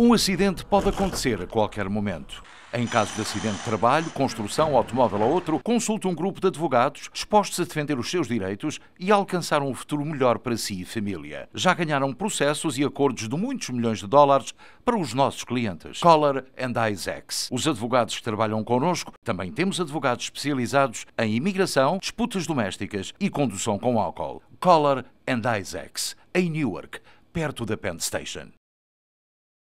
Um acidente pode acontecer a qualquer momento. Em caso de acidente de trabalho, construção, automóvel ou outro, consulte um grupo de advogados dispostos a defender os seus direitos e a alcançar um futuro melhor para si e família. Já ganharam processos e acordos de muitos milhões de dólares para os nossos clientes. Collar and Isaacs. Os advogados que trabalham connosco também temos advogados especializados em imigração, disputas domésticas e condução com álcool. Collar and Isaacs, em Newark, perto da Penn Station.